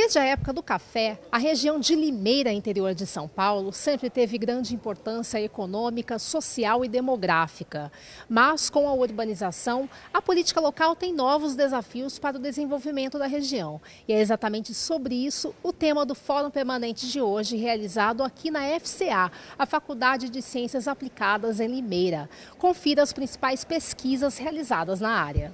Desde a época do café, a região de Limeira, interior de São Paulo, sempre teve grande importância econômica, social e demográfica. Mas, com a urbanização, a política local tem novos desafios para o desenvolvimento da região. E é exatamente sobre isso o tema do Fórum Permanente de hoje, realizado aqui na FCA, a Faculdade de Ciências Aplicadas em Limeira. Confira as principais pesquisas realizadas na área.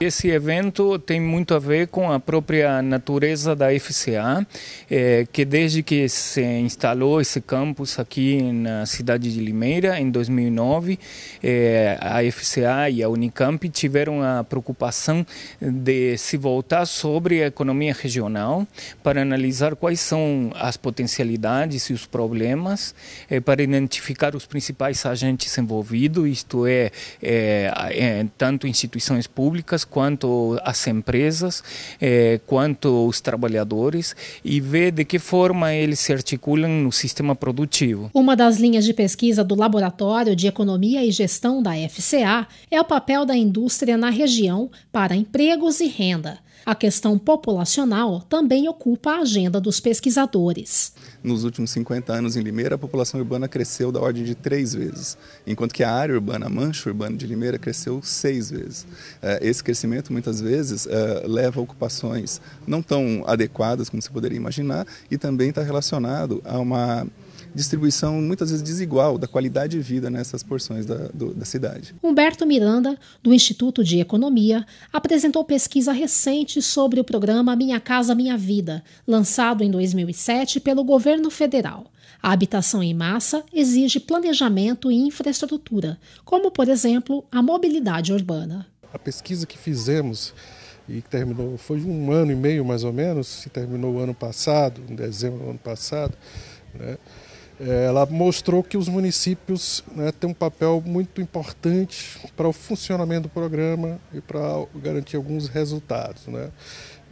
Esse evento tem muito a ver com a própria natureza da FCA, eh, que desde que se instalou esse campus aqui na cidade de Limeira, em 2009, eh, a FCA e a Unicamp tiveram a preocupação de se voltar sobre a economia regional para analisar quais são as potencialidades e os problemas, eh, para identificar os principais agentes envolvidos, isto é tanto instituições públicas quanto as empresas, eh, quanto os trabalhadores e ver de que forma eles se articulam no sistema produtivo. Uma das linhas de pesquisa do Laboratório de Economia e Gestão da FCA é o papel da indústria na região para empregos e renda. A questão populacional também ocupa a agenda dos pesquisadores. Nos últimos 50 anos em Limeira, a população urbana cresceu da ordem de três vezes, enquanto que a área urbana, a mancha urbana de Limeira, cresceu seis vezes. Eh, esse crescimento, muitas vezes, eh, leva a ocupações não tão adequadas como se poderia imaginar e também está relacionado a uma distribuição muitas vezes desigual da qualidade de vida nessas porções da, do, da cidade. Humberto Miranda, do Instituto de Economia, apresentou pesquisa recente sobre o programa Minha Casa Minha Vida, lançado em 2007 pelo governo federal. A habitação em massa exige planejamento e infraestrutura, como, por exemplo, a mobilidade urbana. A pesquisa que fizemos e que terminou, foi um ano e meio mais ou menos, se terminou o ano passado, em dezembro do ano passado, né? É, ela mostrou que os municípios né, têm um papel muito importante para o funcionamento do programa e para garantir alguns resultados, né?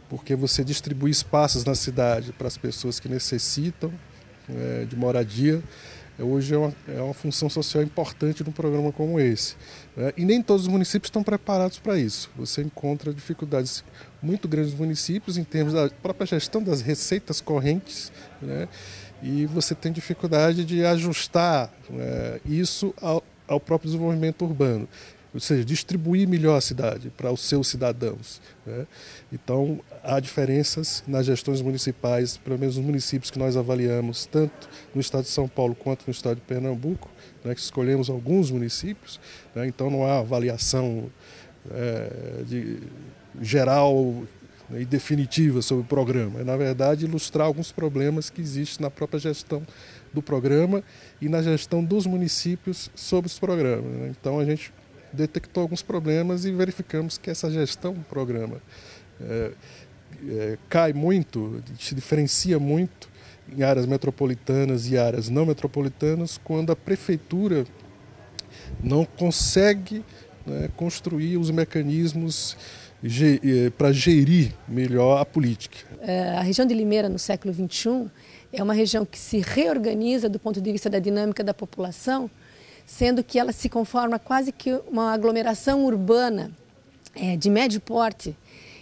porque você distribui espaços na cidade para as pessoas que necessitam né, de moradia. É, hoje é uma, é uma função social importante num programa como esse. Né? E nem todos os municípios estão preparados para isso. Você encontra dificuldades muito grandes nos municípios em termos da própria gestão das receitas correntes. Né? e você tem dificuldade de ajustar é, isso ao, ao próprio desenvolvimento urbano ou seja, distribuir melhor a cidade para os seus cidadãos. Né? Então, há diferenças nas gestões municipais, pelo menos nos municípios que nós avaliamos, tanto no estado de São Paulo quanto no estado de Pernambuco, né, que escolhemos alguns municípios, né? então não há avaliação é, de geral né, e definitiva sobre o programa. É, na verdade, ilustrar alguns problemas que existem na própria gestão do programa e na gestão dos municípios sobre os programas. Né. Então, a gente detectou alguns problemas e verificamos que essa gestão do programa é, é, cai muito, se diferencia muito em áreas metropolitanas e áreas não metropolitanas quando a prefeitura não consegue né, construir os mecanismos eh, para gerir melhor a política. É, a região de Limeira, no século XXI, é uma região que se reorganiza do ponto de vista da dinâmica da população, sendo que ela se conforma quase que uma aglomeração urbana é, de médio porte,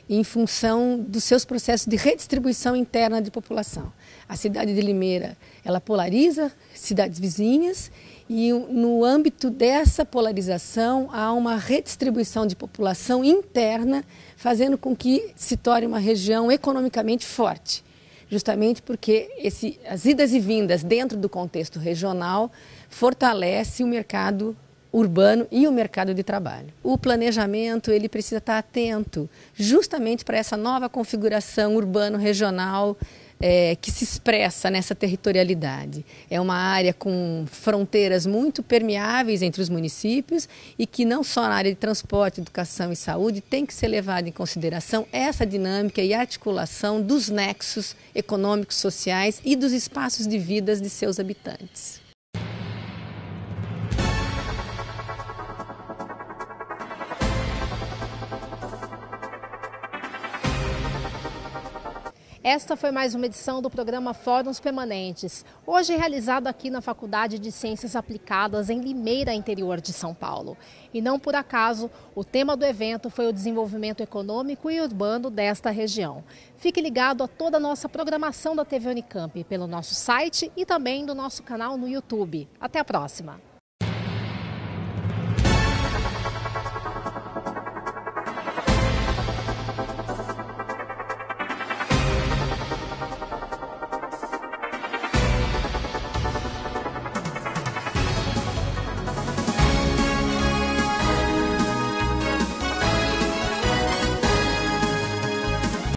em função dos seus processos de redistribuição interna de população. A cidade de Limeira, ela polariza cidades vizinhas e no âmbito dessa polarização há uma redistribuição de população interna, fazendo com que se torne uma região economicamente forte, justamente porque esse, as idas e vindas dentro do contexto regional fortalece o mercado urbano e o mercado de trabalho. O planejamento ele precisa estar atento justamente para essa nova configuração urbano-regional é, que se expressa nessa territorialidade. É uma área com fronteiras muito permeáveis entre os municípios e que não só na área de transporte, educação e saúde tem que ser levada em consideração essa dinâmica e articulação dos nexos econômicos, sociais e dos espaços de vidas de seus habitantes. Esta foi mais uma edição do programa Fóruns Permanentes, hoje realizado aqui na Faculdade de Ciências Aplicadas em Limeira, interior de São Paulo. E não por acaso, o tema do evento foi o desenvolvimento econômico e urbano desta região. Fique ligado a toda a nossa programação da TV Unicamp pelo nosso site e também do nosso canal no YouTube. Até a próxima!